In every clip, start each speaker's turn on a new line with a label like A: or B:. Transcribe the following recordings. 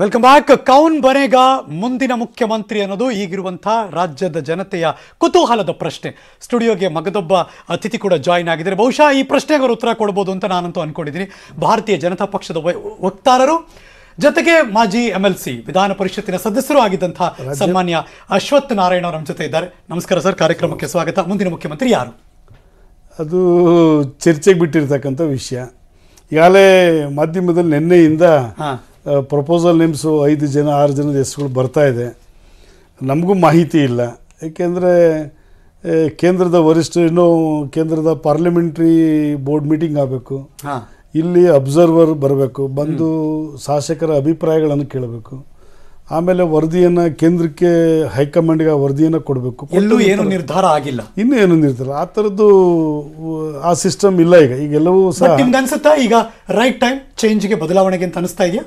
A: welcome back ಕೌನ್ ಬನೆಗ ಮುಂದಿನ ಮುಖ್ಯಮಂತ್ರಿ ಅನ್ನೋದು ಈಗಿರುವಂತಹ ರಾಜ್ಯದ ಜನತೆಯ ಕುತೂಹಲದ ಪ್ರಶ್ನೆ ಸ್ಟುಡಿಯೋಗೆ ಮಗದೊಬ್ಬ ಅತಿಥಿ ಕೂಡ ಜಾಯಿನ್ ಆಗಿದ್ದಾರೆ ಬಹುಶಃ ಈ ಪ್ರಶ್ನೆಗೆ ಅವರು ಉತ್ತರ ಕೊಡ್ಬೋದು ಅಂತ ನಾನಂತೂ ಅನ್ಕೊಂಡಿದ್ದೀನಿ ಭಾರತೀಯ ಜನತಾ ಪಕ್ಷದ ವಕ್ತಾರರು ಜೊತೆಗೆ ಮಾಜಿ ಎಂ ಎಲ್ ಸಿ ವಿಧಾನ ಪರಿಷತ್ತಿನ ಸದಸ್ಯರು ಆಗಿದ್ದಂತಹ ಸನ್ಮಾನ್ಯ ಅಶ್ವಥ್ ನಾರಾಯಣ ಅವರ ನಮ್ಮ ಜೊತೆ ಇದ್ದಾರೆ ನಮಸ್ಕಾರ ಸರ್ ಕಾರ್ಯಕ್ರಮಕ್ಕೆ ಸ್ವಾಗತ ಮುಂದಿನ ಮುಖ್ಯಮಂತ್ರಿ ಯಾರು
B: ಅದು ಚರ್ಚೆಗೆ ಬಿಟ್ಟಿರ್ತಕ್ಕಂಥ ವಿಷಯ ಈಗಾಗಲೇ ಮಾಧ್ಯಮದಲ್ಲಿ ನಿನ್ನೆಯಿಂದ ಪ್ರಪೋಸಲ್ ನೇಮ್ಸು ಐದು ಜನ ಆರು ಜನದ ಹೆಸರುಗಳು ಬರ್ತಾ ಇದೆ ನಮಗೂ ಮಾಹಿತಿ ಇಲ್ಲ ಏಕೆಂದರೆ ಕೇಂದ್ರದ ವರಿಷ್ಠ ಇನ್ನೂ ಕೇಂದ್ರದ ಪಾರ್ಲಿಮೆಂಟ್ರಿ ಬೋರ್ಡ್ ಮೀಟಿಂಗ್ ಆಗಬೇಕು ಇಲ್ಲಿ ಅಬ್ಸರ್ವರ್ ಬರಬೇಕು ಬಂದು ಶಾಸಕರ ಅಭಿಪ್ರಾಯಗಳನ್ನು ಕೇಳಬೇಕು ಆಮೇಲೆ ವರದಿಯನ್ನು ಕೇಂದ್ರಕ್ಕೆ ಹೈಕಮಾಂಡ್ಗೆ ಆ ವರದಿಯನ್ನು ಕೊಡಬೇಕು ಎಲ್ಲೂ ಏನು
A: ನಿರ್ಧಾರ ಆಗಿಲ್ಲ
B: ಇನ್ನೂ ಏನು ನಿರ್ಧಾರ ಆ ಥರದ್ದು ಆ ಸಿಸ್ಟಮ್ ಇಲ್ಲ ಈಗ ಈಗೆಲ್ಲವೂ ಸಹ ನಿಮ್ಗೆ ಅನಿಸುತ್ತಾ ಈಗ ರೈಟ್ ಟೈಮ್ ಚೇಂಜ್ಗೆ ಬದಲಾವಣೆಗೆ ಅಂತ ಅನಿಸ್ತಾ ಇದೆಯಾ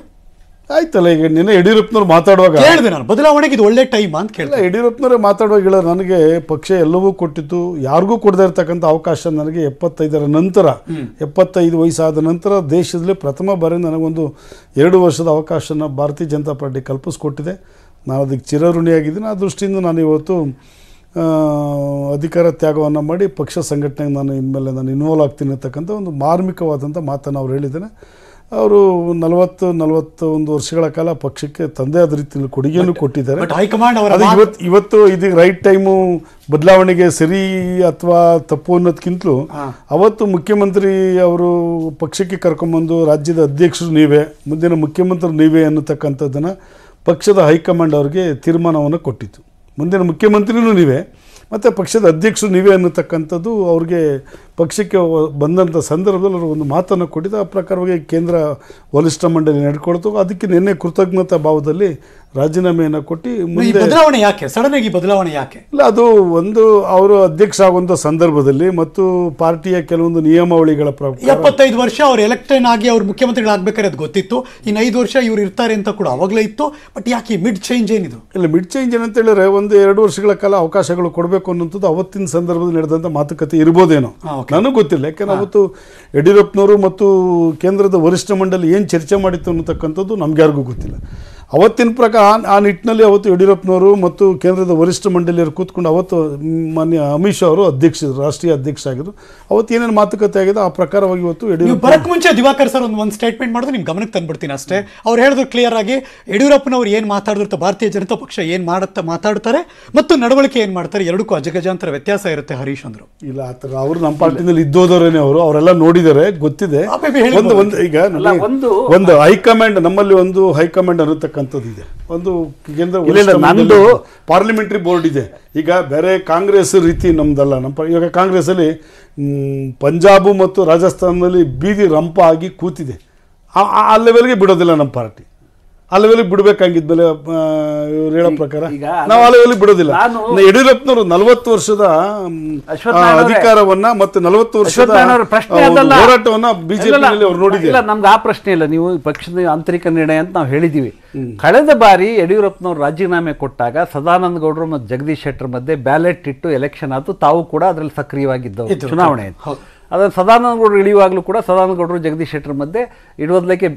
B: ಆಯ್ತಲ್ಲ ಈಗ ನಿನ್ನೆ ಯಡಿಯೂರಪ್ಪನವ್ರು ಮಾತಾಡುವಾಗ ಹೇಳಿದೆ ನಾನು ಬದಲಾವಣೆಗೆ ಇದು ಒಳ್ಳೆ ಟೈಮ್ ಅಂತ ಕೇಳಿ ಯಡಿಯೂರಪ್ಪನವ್ರೆ ಮಾತಾಡುವಾಗ ನನಗೆ ಪಕ್ಷ ಎಲ್ಲವೂ ಕೊಟ್ಟಿತ್ತು ಯಾರಿಗೂ ಕೊಡದೇ ಇರ್ತಕ್ಕಂಥ ಅವಕಾಶ ನನಗೆ ಎಪ್ಪತ್ತೈದರ ನಂತರ ಎಪ್ಪತ್ತೈದು ವಯಸ್ಸಾದ ನಂತರ ದೇಶದಲ್ಲಿ ಪ್ರಥಮ ಬಾರಿ ನನಗೊಂದು ಎರಡು ವರ್ಷದ ಅವಕಾಶನ ಭಾರತೀಯ ಜನತಾ ಪಾರ್ಟಿ ಕಲ್ಪಿಸ್ಕೊಟ್ಟಿದೆ ನಾನು ಅದಕ್ಕೆ ಚಿರಋಣಿಯಾಗಿದ್ದೀನಿ ಆ ದೃಷ್ಟಿಯಿಂದ ನಾನು ಇವತ್ತು ಅಧಿಕಾರ ತ್ಯಾಗವನ್ನು ಮಾಡಿ ಪಕ್ಷ ಸಂಘಟನೆಗೆ ನಾನು ಇನ್ಮೇಲೆ ನಾನು ಇನ್ವಾಲ್ವ್ ಆಗ್ತೀನಿ ಅಂತಕ್ಕಂಥ ಒಂದು ಮಾರ್ಮಿಕವಾದಂಥ ಮಾತನ್ನು ಅವ್ರು ಹೇಳಿದ್ದೇನೆ ಅವರು ನಲವತ್ತು ನಲವತ್ತು ಒಂದು ವರ್ಷಗಳ ಕಾಲ ಪಕ್ಷಕ್ಕೆ ತಂದೆ ಆದ ರೀತಿಯಲ್ಲಿ ಕೊಡುಗೆಯನ್ನು ಕೊಟ್ಟಿದ್ದಾರೆ
A: ಹೈಕಮಾಂಡ್ ಇವತ್ತು
B: ಇವತ್ತು ಇದೀಗ ರೈಟ್ ಟೈಮು ಬದಲಾವಣೆಗೆ ಸರಿ ಅಥವಾ ತಪ್ಪು ಅನ್ನೋದಕ್ಕಿಂತಲೂ ಅವತ್ತು ಮುಖ್ಯಮಂತ್ರಿ ಅವರು ಪಕ್ಷಕ್ಕೆ ಕರ್ಕೊಂಡ್ಬಂದು ರಾಜ್ಯದ ಅಧ್ಯಕ್ಷರು ನೀವೇ ಮುಂದಿನ ಮುಖ್ಯಮಂತ್ರಿ ನೀವೇ ಅನ್ನತಕ್ಕಂಥದ್ದನ್ನು ಪಕ್ಷದ ಹೈಕಮಾಂಡ್ ಅವರಿಗೆ ತೀರ್ಮಾನವನ್ನು ಕೊಟ್ಟಿತ್ತು ಮುಂದಿನ ಮುಖ್ಯಮಂತ್ರಿನೂ ನೀವೇ ಮತ್ತು ಪಕ್ಷದ ಅಧ್ಯಕ್ಷರು ನೀವೇ ಅನ್ನತಕ್ಕಂಥದ್ದು ಅವ್ರಿಗೆ ಪಕ್ಷಕ್ಕೆ ಬಂದಂಥ ಸಂದರ್ಭದಲ್ಲಿ ಅವರು ಒಂದು ಮಾತನ್ನು ಕೊಟ್ಟಿದ್ದು ಆ ಪ್ರಕಾರವಾಗಿ ಕೇಂದ್ರ ವರಿಷ್ಠ ಮಂಡಳಿ ನಡ್ಕೊಳ್ತು ಅದಕ್ಕೆ ನಿನ್ನೆ ಕೃತಜ್ಞತಾ ಭಾವದಲ್ಲಿ ರಾಜೀನಾಮೆಯನ್ನು ಕೊಟ್ಟು ಮುಂದೆ ಬದಲಾವಣೆ
A: ಯಾಕೆ ಸಡನ್ ಆಗಿ ಬದಲಾವಣೆ ಯಾಕೆ
B: ಇಲ್ಲ ಅದು ಒಂದು ಅವರು ಅಧ್ಯಕ್ಷ ಆಗುವಂಥ ಸಂದರ್ಭದಲ್ಲಿ ಮತ್ತು ಪಾರ್ಟಿಯ ಕೆಲವೊಂದು ನಿಯಮಾವಳಿಗಳ ಪ್ರಕಾರ
A: ಎಪ್ಪತ್ತೈದು ವರ್ಷ ಅವರು ಎಲೆಕ್ಟೆಡ್ ಆಗಿ ಅವರು ಮುಖ್ಯಮಂತ್ರಿಗಳಾಗಬೇಕಾದ್ರೆ ಅದು ಗೊತ್ತಿತ್ತು ಇನ್ನು ಐದು ವರ್ಷ ಇವರು ಇರ್ತಾರೆ ಅಂತ ಕೂಡ ಅವಾಗಲೇ ಇತ್ತು ಬಟ್ ಯಾಕೆ ಮಿಡ್ ಚೇಂಜ್ ಏನಿದು ಇಲ್ಲ ಮಿಡ್ ಚೇಂಜ್ ಏನಂತ
B: ಹೇಳಿದ್ರೆ ಒಂದು ಎರಡು ವರ್ಷಗಳ ಕಾಲ ಅವಕಾಶಗಳು ಕೊಡಬೇಕು ಅನ್ನೋಂಥದ್ದು ಅವತ್ತಿನ ಸಂದರ್ಭದಲ್ಲಿ ನಡೆದಂಥ ಮಾತುಕತೆ ಇರ್ಬೋದೇನೋ ನನಗೆ ಗೊತ್ತಿಲ್ಲ ಯಾಕಂದ್ರೆ ಅವತ್ತು ಯಡಿಯೂರಪ್ಪನವರು ಮತ್ತು ಕೇಂದ್ರದ ವರಿಷ್ಠ ಮಂಡಳಿ ಏನು ಚರ್ಚೆ ಮಾಡಿತ್ತು ಅನ್ನತಕ್ಕಂಥದ್ದು ನಮ್ಗೆ ಯಾರಿಗೂ ಗೊತ್ತಿಲ್ಲ ಅವತ್ತಿನ ಪ್ರಕಾರ ಆ ನಿಟ್ಟಿನಲ್ಲಿ ಅವತ್ತು ಯಡಿಯೂರಪ್ಪನವರು ಮತ್ತು ಕೇಂದ್ರದ ವರಿಷ್ಠ ಮಂಡಳಿಯವರು ಕೂತ್ಕೊಂಡು ಅವತ್ತು ಮಾನ್ಯ ಅಮಿತ್ ಶಾ ಅವರು ಅಧ್ಯಕ್ಷರು ರಾಷ್ಟ್ರೀಯ ಅಧ್ಯಕ್ಷ ಆಗಿದ್ರು ಅವತ್ತು ಏನೇನು ಮಾತುಕತೆ ಆಗಿದೆ ಆ ಪ್ರಕಾರವಾಗಿ ಇವತ್ತು ಯಡಿಯೂರಪ್ಪ
A: ಬರಕ್ಕೆ ಮುಂಚೆ ದಿವಾಕರ್ ಸರ್ ಒಂದು ಒಂದು ಸ್ಟೇಟ್ಮೆಂಟ್ ಮಾಡಿದ್ರೆ ನಿಮ್ಮ ಗಮನಕ್ಕೆ ತಂದುಬಿಡ್ತೀನಿ ಅಷ್ಟೇ ಅವ್ರು ಹೇಳಿದ್ರು ಕ್ಲಿಯರ್ ಆಗಿ ಯಡಿಯೂರಪ್ಪನವ್ರು ಏನು ಮಾತಾಡಿದ್ರು ಭಾರತೀಯ ಜನತಾ ಪಕ್ಷ ಏನು ಮಾಡುತ್ತಾ ಮಾತಾಡ್ತಾರೆ ಮತ್ತು ನಡವಳಿಕೆ ಏನು ಮಾಡ್ತಾರೆ ಎರಡಕ್ಕೂ ಅಜಗಜಾಂತರ ವ್ಯತ್ಯಾಸ ಇರುತ್ತೆ ಹರೀಶ್ ಅಂದರು ಇಲ್ಲ ಆ ಥರ ಅವರು ನಮ್ಮ
B: ಪಾರ್ಟಿನಲ್ಲಿ ಇದ್ದೋದವರೇನೆ ಅವರು ಅವರೆಲ್ಲ ನೋಡಿದ್ದಾರೆ ಗೊತ್ತಿದೆ ಒಂದು ಒಂದು ಈಗ ಒಂದು ಹೈಕಮಾಂಡ್ ನಮ್ಮಲ್ಲಿ ಒಂದು ಹೈಕಮಾಂಡ್ ಅನ್ನತಕ್ಕ ಅಂತಕ್ಕಂಥದ್ದು ಇದೆ ಒಂದು ಕೇಂದ್ರ ನಂದು ಪಾರ್ಲಿಮೆಂಟ್ರಿ ಬೋರ್ಡ್ ಇದೆ ಈಗ ಬೇರೆ ಕಾಂಗ್ರೆಸ್ ರೀತಿ ನಮ್ದಲ್ಲ ನಮ್ಮ ಇವಾಗ ಅಲ್ಲಿ ಪಂಜಾಬು ಮತ್ತು ರಾಜಸ್ಥಾನದಲ್ಲಿ ಬೀದಿ ರಂಪ ಆಗಿ ಕೂತಿದೆ ಆ ಲೆವೆಲ್ಗೆ ಬಿಡೋದಿಲ್ಲ ನಮ್ಮ ಪಾರ್ಟಿ ಅಲವೇಲಿ ಬಿಡಬೇಕಾಗಿದ್ಮೇಲೆ ಇವ್ರು ಹೇಳೋ ಪ್ರಕಾರ ನಾವು ಅಲ್ಲಿ ಬಿಡೋದಿಲ್ಲ ಯಡಿಯೂರಪ್ಪನವರು ನಲವತ್ತು ವರ್ಷದ ಅಧಿಕಾರವನ್ನ ಮತ್ತೆ ನಲವತ್ತು ವರ್ಷದ ಹೋರಾಟವನ್ನ ಬಿಜೆಪಿ ಅವ್ರು ನೋಡಿದಿಲ್ಲ
C: ನಮ್ಗೆ ಆ ಪ್ರಶ್ನೆ ಇಲ್ಲ ನೀವು ಪಕ್ಷದ ಆಂತರಿಕ ನಿರ್ಣಯ ಅಂತ ನಾವು ಹೇಳಿದೀವಿ ಕಳೆದ ಬಾರಿ ಯಡಿಯೂರಪ್ಪನವರು ರಾಜೀನಾಮೆ ಕೊಟ್ಟಾಗ ಸದಾನಂದ ಗೌಡರು ಮತ್ತು ಜಗದೀಶ್ ಶೆಟ್ಟರ್ ಮಧ್ಯೆ ಬ್ಯಾಲೆಟ್ ಇಟ್ಟು ಎಲೆಕ್ಷನ್ ಆಯ್ತು ತಾವು ಕೂಡ ಅದರಲ್ಲಿ ಸಕ್ರಿಯವಾಗಿದ್ದವು ಚುನಾವಣೆ ಆದರೆ ಸದಾನಂದಗೌಡರು ಇಳಿಯುವಾಗಲೂ ಕೂಡ ಸದಾನಂದಗೌಡರು ಜಗದೀಶ್ ಶೆಟ್ಟರ್ ಮಧ್ಯೆ ಇಡುವುದಕ್ಕೆ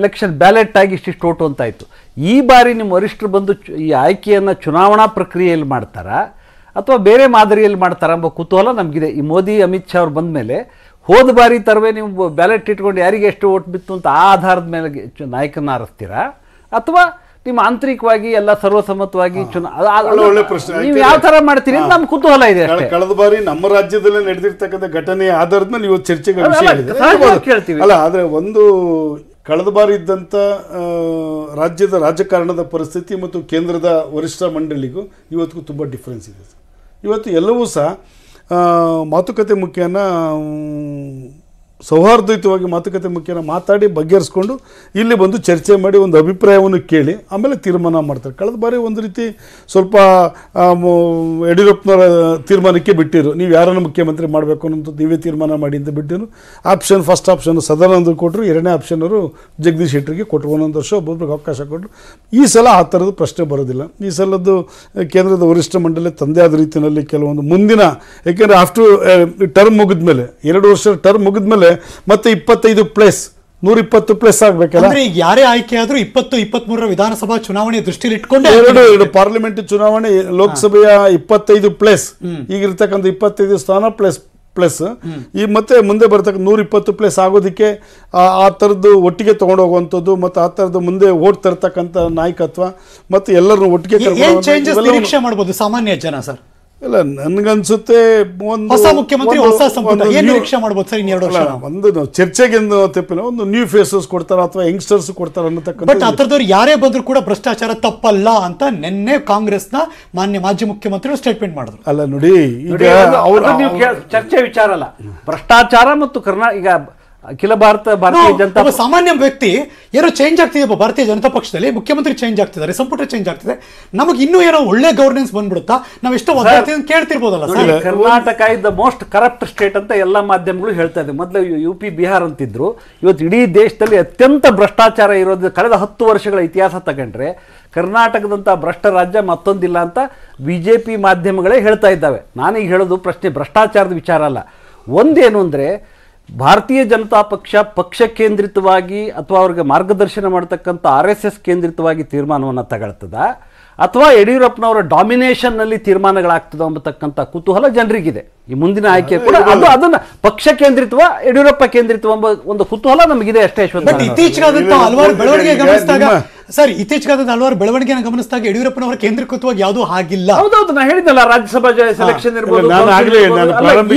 C: ಎಲೆಕ್ಷನ್ ಬ್ಯಾಲೆಟ್ ಆಗಿ ಇಷ್ಟಿಷ್ಟು ಓಟು ಅಂತಾಯಿತು ಈ ಬಾರಿ ನಿಮ್ಮ ವರಿಷ್ಠರು ಬಂದು ಈ ಆಯ್ಕೆಯನ್ನು ಚುನಾವಣಾ ಪ್ರಕ್ರಿಯೆಯಲ್ಲಿ ಮಾಡ್ತಾರಾ ಅಥವಾ ಬೇರೆ ಮಾದರಿಯಲ್ಲಿ ಮಾಡ್ತಾರ ಎಂಬ ಕುತೂಹಲ ನಮಗಿದೆ ಈ ಮೋದಿ ಅಮಿತ್ ಶಾ ಅವ್ರು ಬಂದ ಮೇಲೆ ಹೋದ ಬಾರಿ ತರವೇ ನೀವು ಬ್ಯಾಲೆಟ್ ಇಟ್ಕೊಂಡು ಯಾರಿಗೆ ಎಷ್ಟು ಓಟ್ ಬಿತ್ತು ಅಂತ ಆ ಆಧಾರದ ಮೇಲೆ ನಾಯಕನ ಆರಿಸ್ತೀರಾ ಅಥವಾ ನಿಮ್ಮ ಆಂತರಿಕವಾಗಿ ಎಲ್ಲ ಸರ್ವಸಮ್ಮತವಾಗಿ ಒಳ್ಳೆ ಪ್ರಶ್ನೆ ನೀವು ಯಾವ ತರ ಮಾಡ್ತೀರಿ ಅಂತ ಕುತೂಹಲ ಇದೆ ಕಳೆದ ಬಾರಿ ನಮ್ಮ ರಾಜ್ಯದಲ್ಲೇ ನಡೆದಿರ್ತಕ್ಕಂಥ
B: ಘಟನೆ ಆಧಾರದ ಮೇಲೆ ಇವತ್ತು ಚರ್ಚೆಗೆ ಕೇಳ್ತೀವಿ ಅಲ್ಲ ಆದರೆ ಒಂದು ಕಳೆದ ಬಾರಿ ಇದ್ದಂಥ ರಾಜ್ಯದ ರಾಜಕಾರಣದ ಪರಿಸ್ಥಿತಿ ಮತ್ತು ಕೇಂದ್ರದ ವರಿಷ್ಠ ಮಂಡಳಿಗೂ ಇವತ್ತಿಗೂ ತುಂಬ ಡಿಫ್ರೆನ್ಸ್ ಇದೆ ಇವತ್ತು ಎಲ್ಲವೂ ಸಹ ಮಾತುಕತೆ ಮುಖ್ಯನ ಸೌಹಾರ್ದಯುತವಾಗಿ ಮಾತುಕತೆ ಮುಖ್ಯನ ಮಾತಾಡಿ ಬಗೆಹರಿಸ್ಕೊಂಡು ಇಲ್ಲಿ ಬಂದು ಚರ್ಚೆ ಮಾಡಿ ಒಂದು ಅಭಿಪ್ರಾಯವನ್ನು ಕೇಳಿ ಆಮೇಲೆ ತೀರ್ಮಾನ ಮಾಡ್ತಾರೆ ಕಳೆದ ಬಾರಿ ಒಂದು ರೀತಿ ಸ್ವಲ್ಪ ಯಡಿಯೂರಪ್ಪನವರ ತೀರ್ಮಾನಕ್ಕೆ ಬಿಟ್ಟಿರು ನೀವು ಯಾರನ್ನು ಮುಖ್ಯಮಂತ್ರಿ ಮಾಡಬೇಕು ಅನ್ನೋದು ನೀವೇ ತೀರ್ಮಾನ ಮಾಡಿ ಅಂತ ಬಿಟ್ಟಿರು ಆಪ್ಷನ್ ಫಸ್ಟ್ ಆಪ್ಷನ್ ಸದಾನಂದ ಕೊಟ್ಟರು ಎರಡನೇ ಆಪ್ಷನ್ ಅವರು ಜಗದೀಶ್ ಶೆಟ್ಟರಿಗೆ ಕೊಟ್ಟರು ಒಂದೊಂದು ವರ್ಷ ಒಬ್ಬೊಬ್ಬರಿಗೆ ಅವಕಾಶ ಕೊಟ್ಟರು ಈ ಸಲ ಆ ಥರದ್ದು ಪ್ರಶ್ನೆ ಬರೋದಿಲ್ಲ ಈ ಸಲದ್ದು ಕೇಂದ್ರದ ವರಿಷ್ಠ ಮಂಡಳಿ ತಂದೆ ಆದ ರೀತಿಯಲ್ಲಿ ಕೆಲವೊಂದು ಮುಂದಿನ ಏಕೆಂದರೆ ಆಫ್ಟರ್ ಟರ್ಮ್ ಮುಗಿದ ಮೇಲೆ ಎರಡು ವರ್ಷ ಟರ್ಮ್ ಮುಗಿದ ಮೇಲೆ ಮತ್ತೆ ಇಪ್ಪತ್ತೈದು ಪ್ಲೇಸ್ ನೂರಿಪ್ಪತ್ತು ಪ್ಲಸ್ ಆಗ್ಬೇಕಲ್ಲ ಈಗ ಯಾರೇ ಆಯ್ಕೆ ಆದ್ರೂ ಇಪ್ಪತ್ತು ಇಪ್ಪತ್ತ್ ಮೂರರ ವಿಧಾನಸಭಾ ಚುನಾವಣೆ ದೃಷ್ಟಿಯಲ್ಲಿ ಇಟ್ಕೊಂಡು ಎರಡು ಎರಡು ಪಾರ್ಲಿಮೆಂಟ್ ಚುನಾವಣೆ ಲೋಕಸಭೆಯ ಇಪ್ಪತ್ತೈದು ಪ್ಲೇಸ್ ಈಗಿರ್ತಕ್ಕಂಥ ಇಪ್ಪತ್ತೈದು ಸ್ಥಾನ ಪ್ಲಸ್ ಪ್ಲಸ್ ಈ ಮತ್ತೆ ಮುಂದೆ ಬರ್ತಕ್ಕ ನೂರ ಇಪ್ಪತ್ತು ಪ್ಲಸ್ ಆಗೋದಕ್ಕೆ ಆ ಥರದ್ದು ಒಟ್ಟಿಗೆ ತಗೊಂಡೋಗುವಂಥದ್ದು ಮತ್ತೆ ಆ ಥರದ್ದು ಮುಂದೆ ಓಟ್ ತರ್ತಕ್ಕಂಥ ನಾಯಕತ್ವ ಮತ್ತೆ ಎಲ್ಲರನ್ನು ಒಟ್ಟಿಗೆ
A: ಮಾಡ್ಬೋದು ಸಾಮಾನ್ಯ ಜನ ಸರ್ ಇಲ್ಲ ನನ್ಗನ್ಸುತ್ತೆ ಒಂದು ಹೊಸ ಮುಖ್ಯಮಂತ್ರಿ ಹೊಸ ಸಂಪುಟ ಏನು ನಿರೀಕ್ಷೆ ಮಾಡ್ಬೋದು ಸರ್ ಇನ್ನೆರಡು ವರ್ಷ
B: ಒಂದು ಚರ್ಚೆಗೆಂದು ತಪ್ಪಿಲ್ಲ ಒಂದು ನ್ಯೂ ಫೇಸಸ್ ಕೊಡ್ತಾರ ಅಥವಾ ಯಂಗ್ಸ್ಟರ್ಸ್ ಕೊಡ್ತಾರ ಅನ್ನತಕ್ಕಂಥ ಬಟ್
A: ಆ ಯಾರೇ ಬಂದರೂ ಕೂಡ ಭ್ರಷ್ಟಾಚಾರ ತಪ್ಪಲ್ಲ ಅಂತ ನಿನ್ನೆ ಕಾಂಗ್ರೆಸ್ನ ಮಾನ್ಯ ಮಾಜಿ ಮುಖ್ಯಮಂತ್ರಿಗಳು ಸ್ಟೇಟ್ಮೆಂಟ್ ಮಾಡಿದ್ರು ಅಲ್ಲ ನೋಡಿ ಈಗ ಚರ್ಚೆ ವಿಚಾರ ಅಲ್ಲ ಭ್ರಷ್ಟಾಚಾರ ಮತ್ತು ಕರ್ನಾಟಕ ಈಗ ಅಖಿಲ ಭಾರತ ಭಾರತೀಯ ಜನತಾ ಸಾಮಾನ್ಯ ವ್ಯಕ್ತಿ ಏನೋ ಚೇಂಜ್ ಆಗ್ತಿದೆ ಭಾರತೀಯ ಜನತಾ ಪಕ್ಷದಲ್ಲಿ ಮುಖ್ಯಮಂತ್ರಿ ಚೇಂಜ್ ಆಗ್ತಿದ್ದಾರೆ ಸಂಪುಟ ಚೇಂಜ್ ಆಗ್ತಿದೆ ನಮಗೆ ಇನ್ನೂ ಏನೋ ಒಳ್ಳೆ ಗವರ್ನೆನ್ಸ್ ಬಂದ್ಬಿಡುತ್ತಾ ನಾವು ಎಷ್ಟೋ ಕೇಳ್ತಿರ್ಬೋದಲ್ಲ Karnataka is the most corrupt state
C: ಅಂತ ಎಲ್ಲ ಮಾಧ್ಯಮಗಳು ಹೇಳ್ತಾ ಇದೆ ಮೊದಲು ಯು ಪಿ ಬಿಹಾರ್ ಅಂತಿದ್ರು ಇವತ್ತು ಇಡೀ ದೇಶದಲ್ಲಿ ಅತ್ಯಂತ ಭ್ರಷ್ಟಾಚಾರ ಇರೋದು ಕಳೆದ ಹತ್ತು ವರ್ಷಗಳ ಇತಿಹಾಸ ತಗೊಂಡ್ರೆ ಕರ್ನಾಟಕದಂಥ ಭ್ರಷ್ಟ ರಾಜ್ಯ ಮತ್ತೊಂದಿಲ್ಲ ಅಂತ ಬಿ ಜೆ ಪಿ ಮಾಧ್ಯಮಗಳೇ ಹೇಳ್ತಾ ಇದ್ದಾವೆ ನಾನೀಗ ಹೇಳೋದು ಪ್ರಶ್ನೆ ಭ್ರಷ್ಟಾಚಾರದ ವಿಚಾರ ಅಲ್ಲ ಒಂದೇನು ಅಂದರೆ ಭಾರತೀಯ ಜನತಾ ಪಕ್ಷ ಪಕ್ಷ ಕೇಂದ್ರಿತವಾಗಿ ಅಥವಾ ಅವ್ರಿಗೆ ಮಾರ್ಗದರ್ಶನ ಮಾಡತಕ್ಕಂಥ ಆರ್ ಎಸ್ ಎಸ್ ಕೇಂದ್ರಿತವಾಗಿ ತೀರ್ಮಾನವನ್ನು ತಗೊಳ್ತದ ಅಥವಾ ಯಡಿಯೂರಪ್ಪನವರ ಡಾಮಿನೇಷನ್ನಲ್ಲಿ ತೀರ್ಮಾನಗಳಾಗ್ತದ ಎಂಬತಕ್ಕಂಥ ಕುತೂಹಲ ಜನರಿಗಿದೆ ಈ ಮುಂದಿನ ಆಯ್ಕೆ ಕೂಡ ಅದು
A: ಅದನ್ನ ಪಕ್ಷ ಕೇಂದ್ರಿತ್ವ ಯಡಿಯೂರಪ್ಪ ಕೇಂದ್ರಿತ್ವ ಎಂಬ ಒಂದು ಕುತೂಹಲ ನಮಗಿದೆ ಅಷ್ಟೇ ಸರ್ ಇತ್ತೀಚೆಗಾದ ಹಲವಾರು ಬೆಳವಣಿಗೆಯನ್ನು ಗಮನಿಸಿದಾಗ ಯಡಿಯೂರಪ್ಪನವರ ಕೇಂದ್ರೀಕೃತವಾಗಿ ಯಾವುದು ಆಗಿಲ್ಲ ಹೌದೌದು ನಾನು ಹೇಳಿದ್ನಲ್ಲ
C: ರಾಜ್ಯಸಭಾ ಸೆಲೆಕ್ಷನ್ ಇರ್ಬೋದು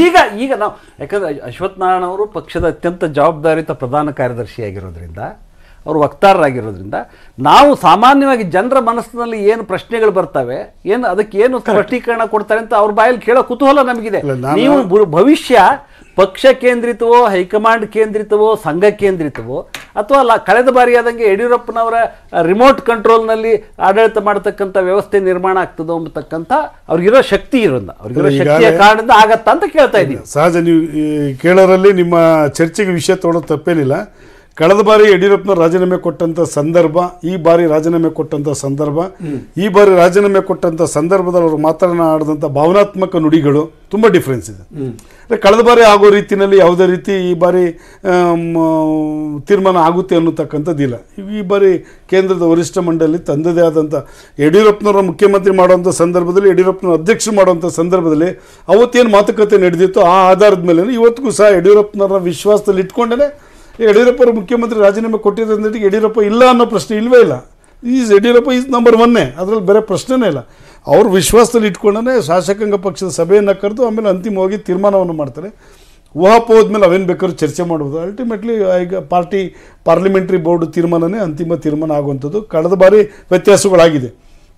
C: ಈಗ ಈಗ ನಾವು ಯಾಕಂದ್ರೆ ಅಶ್ವಥ್ ನಾರಾಯಣ ಅವರು ಪಕ್ಷದ ಅತ್ಯಂತ ಜವಾಬ್ದಾರಿತ ಪ್ರಧಾನ ಕಾರ್ಯದರ್ಶಿ ಕಾರ್ಯದರ್ಶಿಯಾಗಿರೋದ್ರಿಂದ ಅವರು ವಕ್ತಾರರಾಗಿರೋದ್ರಿಂದ ನಾವು ಸಾಮಾನ್ಯವಾಗಿ ಜನರ ಮನಸ್ಸಿನಲ್ಲಿ ಏನು ಪ್ರಶ್ನೆಗಳು ಬರ್ತವೆ ಏನು ಅದಕ್ಕೆ ಏನು ಸ್ಪಷ್ಟೀಕರಣ ಕೊಡ್ತಾರೆ ಅಂತ ಅವ್ರ ಬಾಯಲ್ಲಿ ಕೇಳೋ ಕುತೂಹಲ ನಮಗಿದೆ ನೀವು ಭವಿಷ್ಯ ಪಕ್ಷ ಕೇಂದ್ರಿತವೋ ಹೈಕಮಾಂಡ್ ಕೇಂದ್ರಿತವೋ ಸಂಘ ಕೇಂದ್ರಿತವೋ ಅಥವಾ ಲ ಕಳೆದ ಬಾರಿ ಆದಂಗೆ ಯಡಿಯೂರಪ್ಪನವರ ರಿಮೋಟ್ ಕಂಟ್ರೋಲ್ನಲ್ಲಿ ಆಡಳಿತ ಮಾಡತಕ್ಕಂಥ ವ್ಯವಸ್ಥೆ ನಿರ್ಮಾಣ ಆಗ್ತದೋ ಅಂಬತಕ್ಕಂಥ ಅವ್ರಿಗಿರೋ ಶಕ್ತಿ ಇರೋದ ಅವ್ರಿಗಿರೋ ಶಕ್ತಿಯ ಕಾರಣದಿಂದ ಆಗತ್ತಾ ಅಂತ ಕೇಳ್ತಾ ಇದ್ದೀನಿ ಸಹಜ ನೀವು
B: ಕೇಳೋರಲ್ಲಿ ನಿಮ್ಮ ಚರ್ಚೆಗೆ ವಿಷಯ ತೋಡೋದು ತಪ್ಪೇನಿಲ್ಲ ಕಳೆದ ಬಾರಿ ಯಡಿಯೂರಪ್ಪನ ರಾಜೀನಾಮೆ ಕೊಟ್ಟಂಥ ಸಂದರ್ಭ ಈ ಬಾರಿ ರಾಜೀನಾಮೆ ಕೊಟ್ಟಂಥ ಸಂದರ್ಭ ಈ ಬಾರಿ ರಾಜೀನಾಮೆ ಕೊಟ್ಟಂಥ ಸಂದರ್ಭದಲ್ಲಿ ಅವರು ಮಾತನಾಡಿದಂಥ ಭಾವನಾತ್ಮಕ ನುಡಿಗಳು ತುಂಬ ಡಿಫ್ರೆನ್ಸ್ ಇದೆ ಕಳೆದ ಬಾರಿ ಆಗೋ ರೀತಿಯಲ್ಲಿ ಯಾವುದೇ ರೀತಿ ಈ ಬಾರಿ ತೀರ್ಮಾನ ಆಗುತ್ತೆ ಇಲ್ಲ ಈ ಬಾರಿ ಕೇಂದ್ರದ ವರಿಷ್ಠ ಮಂಡಳಿ ತಂದದೇ ಆದಂಥ ಯಡಿಯೂರಪ್ಪನವರ ಮುಖ್ಯಮಂತ್ರಿ ಮಾಡುವಂಥ ಸಂದರ್ಭದಲ್ಲಿ ಯಡಿಯೂರಪ್ಪನ ಅಧ್ಯಕ್ಷ ಮಾಡುವಂಥ ಸಂದರ್ಭದಲ್ಲಿ ಅವತ್ತೇನು ಮಾತುಕತೆ ನಡೆದಿತ್ತು ಆ ಆಧಾರದ ಮೇಲೆ ಇವತ್ತಿಗೂ ಸಹ ಯಡಿಯೂರಪ್ಪನವರ ವಿಶ್ವಾಸದಲ್ಲಿ ಇಟ್ಕೊಂಡೇ ಯಡಿಯೂರಪ್ಪರು ಮುಖ್ಯಮಂತ್ರಿ ರಾಜೀನಾಮೆ ಕೊಟ್ಟಿದ್ದಕ್ಕೆ ಯಡಿಯೂರಪ್ಪ ಇಲ್ಲ ಅನ್ನೋ ಪ್ರಶ್ನೆ ಇಲ್ಲವೇ ಇಲ್ಲ ಈಸ್ ಯಡಿಯೂರಪ್ಪ ಈಸ್ ನಂಬರ್ ಒನ್ನೇ ಅದರಲ್ಲಿ ಬೇರೆ ಪ್ರಶ್ನೆನೇ ಇಲ್ಲ ಅವರು ವಿಶ್ವಾಸದಲ್ಲಿ ಇಟ್ಕೊಂಡೇ ಶಾಸಕಾಂಗ ಪಕ್ಷದ ಸಭೆಯನ್ನು ಕರೆದು ಆಮೇಲೆ ಅಂತಿಮವಾಗಿ ತೀರ್ಮಾನವನ್ನು ಮಾಡ್ತಾರೆ ಹೋದ್ಮೇಲೆ ಅವೇನು ಬೇಕಾದ್ರೂ ಚರ್ಚೆ ಮಾಡ್ಬೋದು ಅಲ್ಟಿಮೇಟ್ಲಿ ಈಗ ಪಾರ್ಟಿ ಪಾರ್ಲಿಮೆಂಟ್ರಿ ಬೋರ್ಡ್ ತೀರ್ಮಾನನೇ ಅಂತಿಮ ತೀರ್ಮಾನ ಆಗುವಂಥದ್ದು ಕಳೆದ ಬಾರಿ ವ್ಯತ್ಯಾಸಗಳಾಗಿದೆ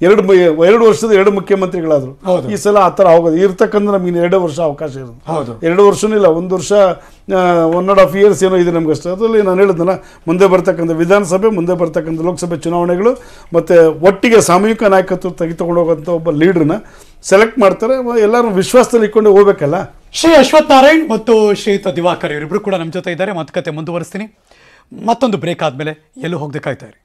B: ಎರಡು ಎರಡು ವರ್ಷದ ಎರಡು ಮುಖ್ಯಮಂತ್ರಿಗಳಾದ್ರು ಈ ಸಲ ಆ ಥರ ಹೋಗೋದು ಇರ್ತಕ್ಕಂಥ ನಮಗೆ ಎರಡು ವರ್ಷ ಅವಕಾಶ ಇರೋದು ಹೌದು ಎರಡು ವರ್ಷನೂ ಇಲ್ಲ ಒಂದು ವರ್ಷ ಒನ್ ಆ್ಯಂಡ್ ಹಾಫ್ ಇಯರ್ಸ್ ಏನೋ ಇದೆ ನಮ್ಗೆ ಅಷ್ಟೇ ಅದರಲ್ಲಿ ನಾನು ಹೇಳಿದ್ನಲ್ಲ ಮುಂದೆ ಬರ್ತಕ್ಕಂಥ ವಿಧಾನಸಭೆ ಮುಂದೆ ಬರ್ತಕ್ಕಂಥ ಲೋಕಸಭೆ ಚುನಾವಣೆಗಳು ಮತ್ತು ಒಟ್ಟಿಗೆ ಸಾಮೂಹಿಕ ನಾಯಕತ್ವ ತೆಗೆದುಕೊಂಡು
A: ಒಬ್ಬ ಲೀಡ್ರನ್ನ ಸೆಲೆಕ್ಟ್ ಮಾಡ್ತಾರೆ ಎಲ್ಲರೂ ವಿಶ್ವಾಸದಲ್ಲಿ ಇಟ್ಕೊಂಡು ಹೋಗ್ಬೇಕಲ್ಲ ಶ್ರೀ ಅಶ್ವಥ್ ನಾರಾಯಣ್ ಮತ್ತು ಶ್ರೀತ ದಿವಾಕರ್ ಇವರಿಬ್ಬರು ಕೂಡ ನಮ್ಮ ಜೊತೆ ಇದ್ದಾರೆ ಮಾತುಕತೆ ಮುಂದುವರಿಸ್ತೀನಿ ಮತ್ತೊಂದು ಬ್ರೇಕ್ ಆದಮೇಲೆ ಎಲ್ಲೂ ಹೋಗ್ಬೇಕಾಯ್ತಾರೆ